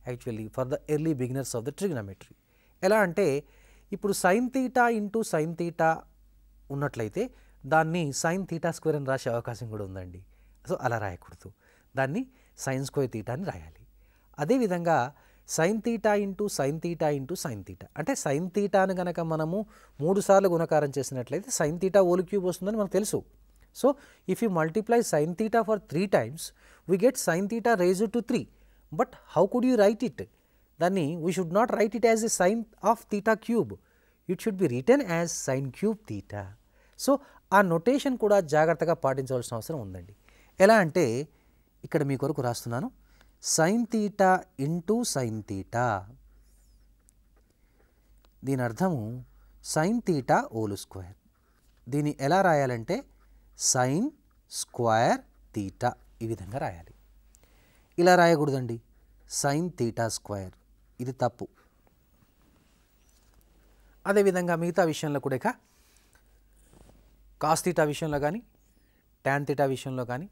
actually for the early beginners of the trigonometry ఎలా అంటే ఇప్పుడు sine theta into sine theta ఉన్నట్లయితే దాన్ని సైన్ తీటా స్క్వేర్ అని రాసే అవకాశం కూడా ఉందండి సో అలా రాయకూడదు దాన్ని సైన్ స్క్వేర్ తీటా అని రాయాలి అదేవిధంగా sine theta into sine theta into sine theta అంటే సైన్ తీటాను కనుక మనము మూడు సార్లు గుణకారం చేసినట్లయితే సైన్ తీటా ఓల్ క్యూబ్ వస్తుందని మనకు తెలుసు so if you multiply sine theta for three times we get sine theta raise to three but how could you write it దాన్ని we should not write it as a sine of theta cube it should be return as sine cube theta so ఆ notation కూడా జాగ్రత్తగా పాటించవలసిన అవసరం ఉందండి ఎలా అంటే ఇక్కడ మీ కొరకు రాస్తున్నాను sine theta into sine theta దీని అర్థము సైన్ థీటా ఓలు స్క్వేర్ దీన్ని ఎలా రాయాలంటే సైన్ స్క్వేర్ థీటా ఈ విధంగా రాయాలి ఇలా రాయకూడదండి సైన్ థీటా స్క్వేర్ ఇది తప్పు అదేవిధంగా మిగతా విషయంలో కూడా కాస్ థీటా విషయంలో కానీ ట్యాన్ థీటా విషయంలో కానీ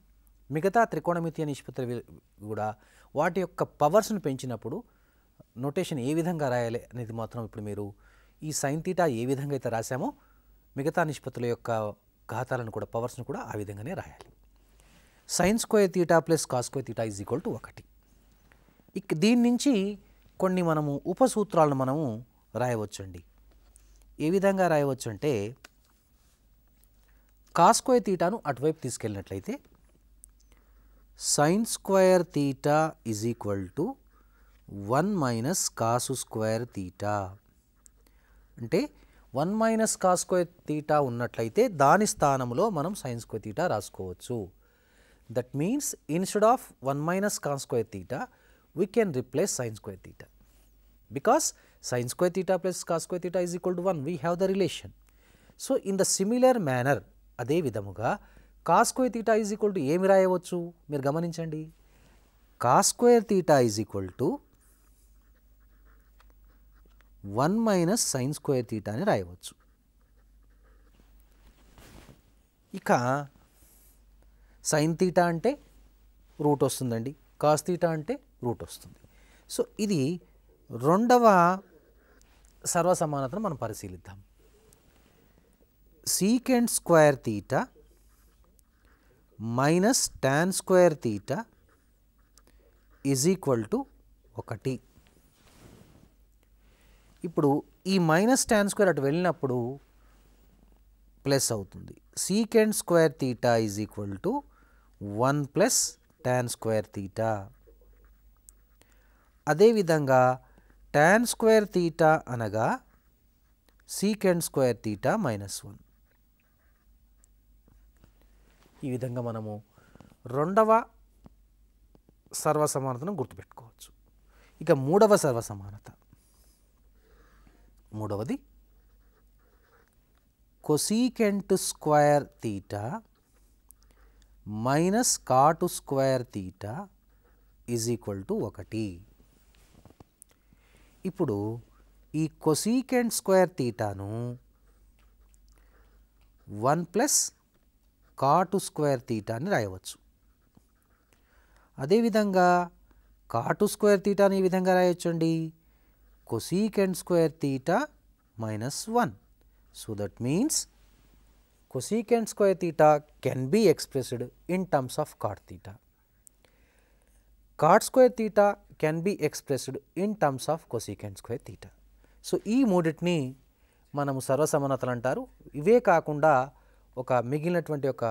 మిగతా త్రికోణమితీయ నిష్పత్తి కూడా వాటి యొక్క పవర్స్ను పెంచినప్పుడు నోటేషన్ ఏ విధంగా రాయాలి అనేది మాత్రం ఇప్పుడు మీరు ఈ సైన్ తీటా ఏ విధంగా అయితే రాశామో మిగతా నిష్పత్తుల యొక్క ఘాతాలను కూడా పవర్స్ను కూడా ఆ విధంగానే రాయాలి sine square theta plus cos square theta is equal to ఒకటి ఇక దీని నుంచి కొన్ని మనము ఉపసూత్రాలను మనము రాయవచ్చండి ఏ విధంగా రాయవచ్చు అంటే కాస్కోయ తీటాను అటువైపు తీసుకెళ్ళినట్లయితే sin స్క్వేర్ theta is equal to one minus cos square theta. అంటే one minus cos square theta ఉన్నట్లయితే దాని స్థానంలో మనం సైన్ స్క్వేర్ తీటా రాసుకోవచ్చు that means instead of one minus cos square theta we can replace sine square theta because sine square theta plus cos square theta is equal to one we have the relation so in the similar manner అదే విధముగా cos square theta is equal to ఏమి రాయవచ్చు మీరు గమనించండి cos square theta is equal to one minus sine square theta అని రాయవచ్చు ఇక sine theta అంటే రూట్ వస్తుందండి కాస్ తీటా అంటే రూట్ వస్తుంది సో ఇది రెండవ సర్వసమానతను మనం పరిశీలిద్దాం secant square theta minus tan square theta is equal to ఒకటి ఇప్పుడు ఈ మైనస్ టాన్ స్క్వేర్ అటు వెళ్ళినప్పుడు ప్లస్ అవుతుంది secant square theta is equal to one plus tan square theta అదేవిధంగా ట్యాన్ స్క్వేర్ తీట అనగా secant square theta minus one ఈ విధంగా మనము రెండవ సర్వసమానతను గుర్తుపెట్టుకోవచ్చు ఇక మూడవ సర్వసమానత మూడవది cosecant square theta minus cot square theta is equal to ఒకటి ఇప్పుడు ఈ కొసీకెంట్ స్క్వేర్ తీటాను వన్ ప్లస్ కాటు స్క్వేర్ అని రాయవచ్చు అదేవిధంగా కాటు స్క్వేర్ తీటాని ఈ విధంగా రాయొచ్చు అండి cosecant square theta minus one so that means cosecant square theta can be expressed in terms of cot theta cot square theta can be expressed in terms of cosecant square theta so ఈ మూడిటిని మనము సర్వసమానతలు అంటారు ఇవే కాకుండా ఒక మిగిలినటువంటి ఒక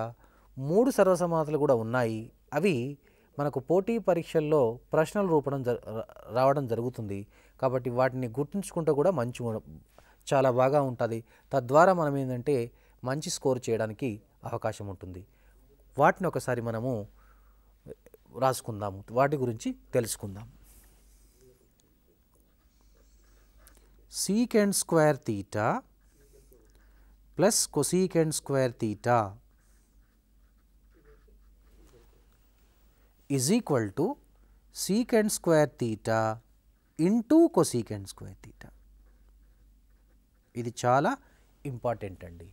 మూడు సర్వసమానతలు కూడా ఉన్నాయి అవి మనకు పోటీ పరీక్షల్లో ప్రశ్నలు రూపడం రావడం జరుగుతుంది కాబట్టి వాటిని గుర్తుంచుకుంటూ కూడా మంచి చాలా బాగా ఉంటుంది తద్వారా మనం ఏంటంటే మంచి స్కోర్ చేయడానికి అవకాశం ఉంటుంది వాటిని ఒకసారి మనము రాసుకుందాము వాటి గురించి తెలుసుకుందాం secant square theta plus cosecant square theta is equal to secant square theta into cosecant square theta. ఇది చాలా ఇంపార్టెంట్ అండి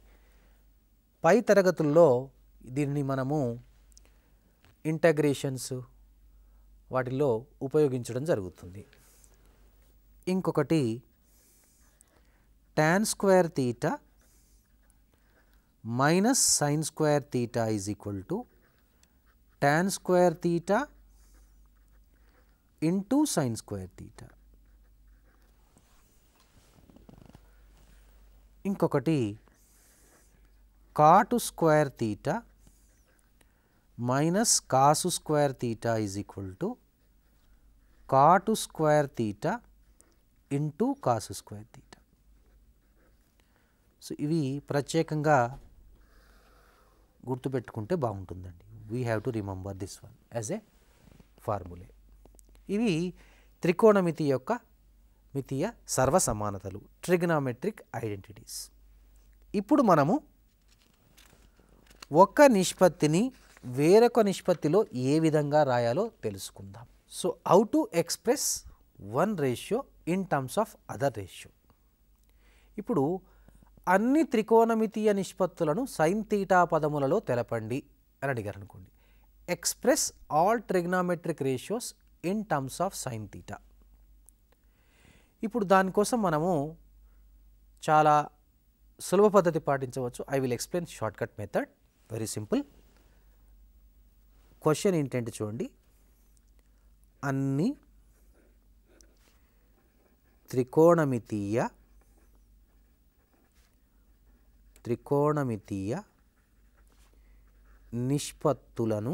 పై తరగతుల్లో దీన్ని మనము ఇంటగ్రేషన్స్ వాటిలో ఉపయోగించడం జరుగుతుంది ఇంకొకటి tan square theta minus sine square theta is equal to tan square theta into sine square theta. ఇంకొకటి cot square theta minus cos square theta is equal to cot square theta into cos square theta so ఇవి ప్రత్యేకంగా గుర్తుపెట్టుకుంటే బాగుంటుందండి we have to remember this one as a formulae ఇవి త్రికోణమితి యొక్క మితీయ సర్వసమానతలు trigonometric identities ఇప్పుడు మనము ఒక నిష్పత్తిని వేరొక నిష్పత్తిలో ఏ విధంగా రాయాలో తెలుసుకుందాం so how to express one ratio in terms of other ratio ఇప్పుడు అన్ని త్రికోణమితీయ నిష్పత్తులను సైన్ తీటా పదములలో తెలపండి అని అడిగారు అనుకోండి express all trigonometric ratios in terms of sine theta ఇప్పుడు దానికోసం మనము చాలా సులభ పద్ధతి పాటించవచ్చు I will explain shortcut method very simple question ఏంటంటే చూడండి అన్ని త్రికోణమితీయ త్రికోణమితీయ నిష్పత్తులను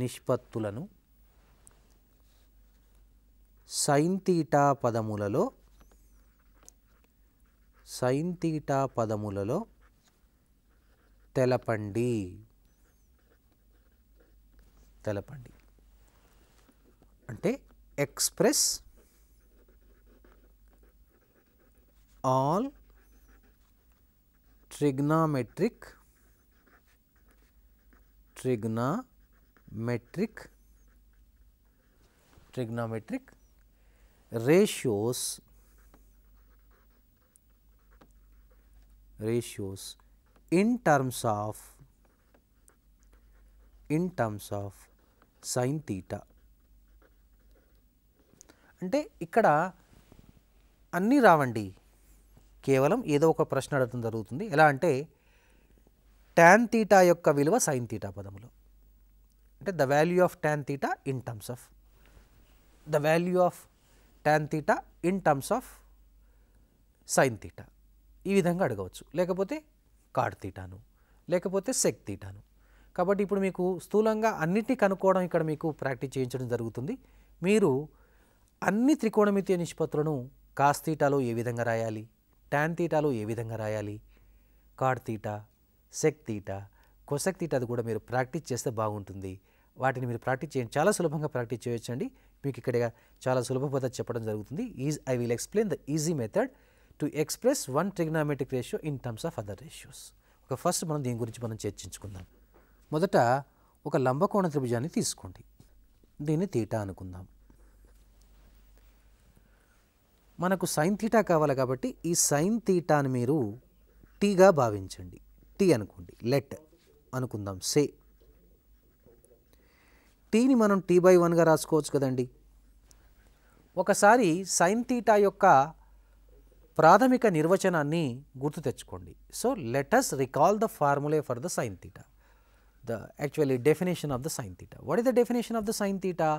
నిష్పత్తులను సైన్ తీటా పదములలో సైన్ తీటా పదములలో తెలపండి తెలపండి అంటే express all trigonometric trigonometric trigonometric ratios ratios in terms of in terms of sin theta అంటే ఇక్కడ అన్నీ రావండి కేవలం ఏదో ఒక ప్రశ్న అడగడం జరుగుతుంది ఎలా అంటే ట్యాన్ తీటా యొక్క విలువ సైన్ తీటా పదములు అంటే the value of tan theta in terms of the value of tan theta in terms of sine theta ఈ విధంగా అడగవచ్చు లేకపోతే కాడ్ తీటాను లేకపోతే సెక్ తీటాను కాబట్టి ఇప్పుడు మీకు స్థూలంగా అన్నిటినీ కనుక్కోవడం ఇక్కడ మీకు ప్రాక్టీస్ చేయించడం జరుగుతుంది మీరు అన్ని త్రికోణమితీయ నిష్పత్తులను కాస్తీటాలో ఏ విధంగా రాయాలి టాన్ తీటాలు ఏ విధంగా రాయాలి cot theta sec theta cosec theta అది కూడా మీరు ప్రాక్టీస్ చేస్తే బాగుంటుంది వాటిని మీరు ప్రాక్టీస్ చేయండి చాలా సులభంగా ప్రాక్టీస్ చేయొచ్చండి మీకు ఇక్కడ చాలా సులభ పద్ధతి చెప్పడం జరుగుతుంది is I will explain the easy method to express one trigonometric ratio in terms of other ratios ఒక ఫస్ట్ మనం దీని గురించి మనం చర్చించుకుందాం మొదట ఒక లంబకోణ త్రిభుజాన్ని తీసుకోండి దీన్ని తీటా అనుకుందాం మనకు సైన్ థీటా కావాలి కాబట్టి ఈ సైన్ థీటాని మీరు టీగా భావించండి టీ అనుకోండి లెట్ అనుకుందాం సే టీని మనం టీ బై వన్గా రాసుకోవచ్చు కదండి ఒకసారి సైన్ థీటా యొక్క ప్రాథమిక నిర్వచనాన్ని గుర్తు తెచ్చుకోండి so let us recall the formulae for the sine theta the actually definition of the sine theta what is the definition of the sine theta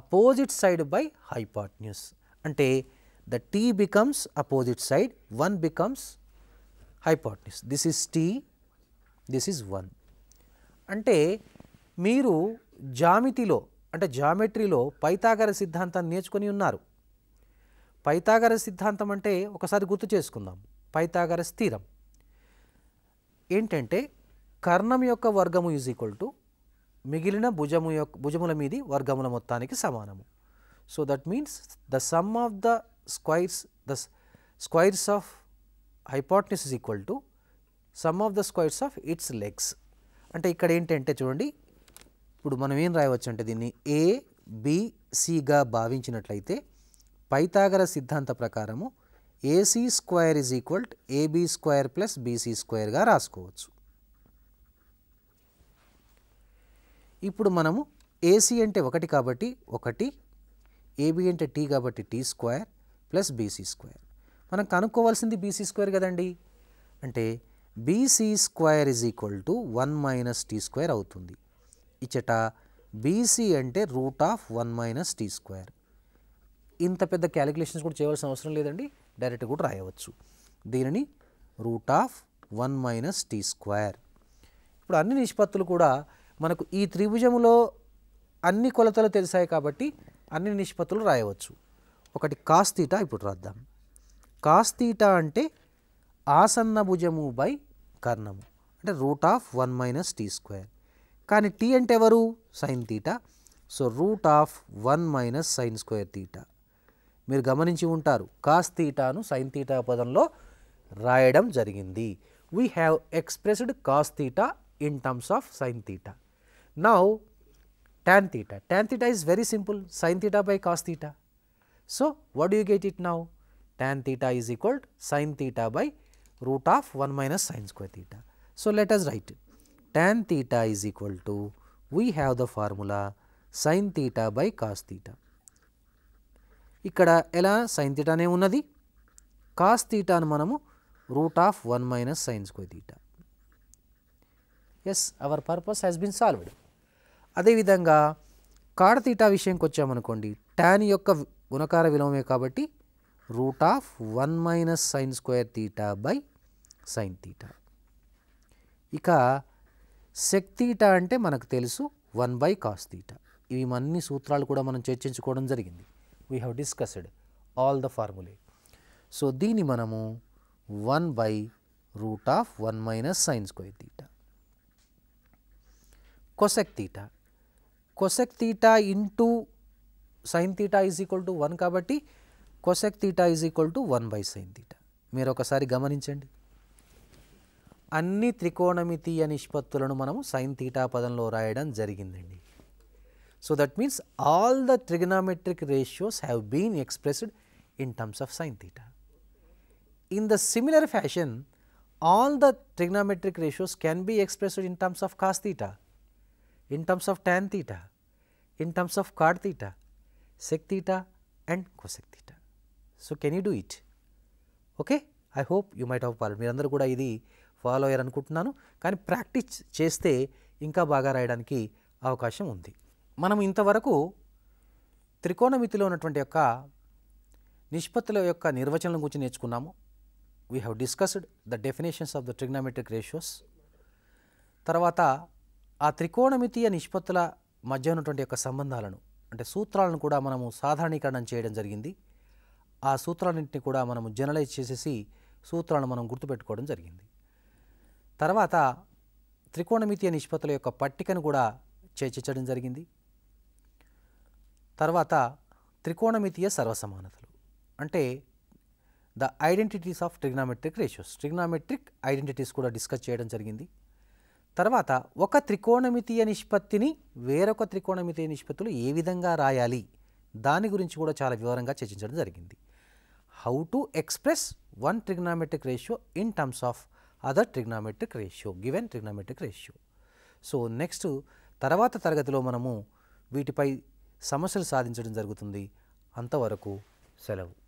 opposite side by hypotenuse అంటే the T becomes opposite side, 1 becomes hypotenuse. This is T, this is 1. అంటే మీరు జామితిలో అంటే జామెట్రీలో పైతాగర సిద్ధాంతాన్ని నేర్చుకొని ఉన్నారు పైతాగర సిద్ధాంతం అంటే ఒకసారి గుర్తు చేసుకుందాం పైతాగర స్థిరం ఏంటంటే కర్ణం యొక్క వర్గము ఈజ్ ఈక్వల్ టు మిగిలిన భుజము యొక్క భుజముల మీది వర్గముల మొత్తానికి సమానము so that means the sum of the squares the squares of hypotenuse is equal to sum of the squares of its legs అంటే ఇక్కడ ఏంటంటే చూడండి ఇప్పుడు మనం ఏం రాయవచ్చు అంటే దీన్ని ఏ బిసిగా భావించినట్లయితే పైతాగర సిద్ధాంత ప్రకారము AC square is equal AB square plus BC స్క్వైర్గా రాసుకోవచ్చు ఇప్పుడు మనము ఏసీ అంటే ఒకటి కాబట్టి ఒకటి ఏబీ అంటే టీ కాబట్టి T square plus BC square మనం కనుక్కోవాల్సింది బీసీ స్క్వేర్ కదండి అంటే BC square is equal to one minus T square అవుతుంది ఇచ్చట బీసీ అంటే root of one minus T square ఇంత పెద్ద క్యాలిక్యులేషన్స్ కూడా చేయవలసిన అవసరం లేదండి డైరెక్ట్ కూడా రాయవచ్చు దీనిని root of one minus T square ఇప్పుడు అన్ని నిష్పత్తులు కూడా మనకు ఈ త్రిభుజంలో అన్ని కొలతలు తెలిసాయి కాబట్టి అన్ని నిష్పత్తులు రాయవచ్చు ఒకటి కాస్తీట ఇప్పుడు రాద్దాం కాస్తీటా అంటే ఆసన్న భుజము బై కర్ణము అంటే root of one minus T square కానీ టీ అంటే ఎవరు sine theta so root of one minus sine square theta మీరు గమనించి ఉంటారు కాస్తీటాను సైన్ తీటా పదంలో రాయడం జరిగింది we have expressed cos theta in terms of sine theta now tan theta tan theta is very simple sine theta by cos theta So, what do you get it now? Tan theta is equal to sin theta by root of 1 minus sin square theta. So, let us write it. tan theta is equal to we have the formula sin theta by cos theta. ఇక్కడ ఎలా sin thetaనే ఉన్నది cos thetaను మనము root of 1 minus sin square theta. Yes our purpose has been solved అదేవిధంగా cot theta విషయంకి వచ్చామనుకోండి tan యొక్క గుణకార విలోమే కాబట్టి root of one minus sine square theta by sine theta ఇక సెక్ తీటా అంటే మనకు తెలుసు వన్ బై కాస్ తీటా ఇవి అన్ని సూత్రాలు కూడా మనం చర్చించుకోవడం జరిగింది we have discussed all the formulae so దీన్ని మనము one by root of one minus sine square theta cosec theta cosec theta into sine theta is equal to one కాబట్టి cosec theta is equal to one by sine theta మీరు ఒకసారి గమనించండి అన్ని త్రికోణమితీయ నిష్పత్తులను మనము sine theta పదంలో రాయడం జరిగిందండి so that means all the trigonometric ratios have been expressed in terms of sine theta in the similar fashion all the trigonometric ratios can be expressed in terms of cos theta in terms of tan theta in terms of cot theta sec theta and cosec theta. So, can you do it? Okay? I hope you might have follow మీరందరూ కూడా ఇది follow అయ్యారు అనుకుంటున్నాను కానీ practice చేస్తే ఇంకా బాగా రాయడానికి అవకాశం ఉంది మనం ఇంతవరకు త్రికోణమితిలో ఉన్నటువంటి యొక్క నిష్పత్తుల యొక్క నిర్వచనం గురించి నేర్చుకున్నాము we have discussed the definitions of the trigonometric ratios తర్వాత ఆ త్రికోణమితీయ నిష్పత్తుల మధ్య ఉన్నటువంటి యొక్క సంబంధాలను అంటే సూత్రాలను కూడా మనము సాధారణీకరణం చేయడం జరిగింది ఆ సూత్రాలన్నింటినీ కూడా మనము జనరలైజ్ చేసేసి సూత్రాలను మనం గుర్తుపెట్టుకోవడం జరిగింది తర్వాత త్రికోణమితీయ నిష్పత్తుల యొక్క పట్టికను కూడా చేర్చడం జరిగింది తర్వాత త్రికోణమితీయ సర్వసమానతలు అంటే the identities of trigonometric ratios trigonometric identities కూడా డిస్కస్ చేయడం జరిగింది తర్వాత ఒక త్రికోణమితీయ నిష్పత్తిని వేరొక త్రికోణమితీయ నిష్పత్తులు ఏ విధంగా రాయాలి దాని గురించి కూడా చాలా వివరంగా చర్చించడం జరిగింది how to express one trigonometric ratio in terms of other trigonometric ratio given trigonometric ratio so next తర్వాత తరగతిలో మనము వీటిపై సమస్యలు సాధించడం జరుగుతుంది అంతవరకు సెలవు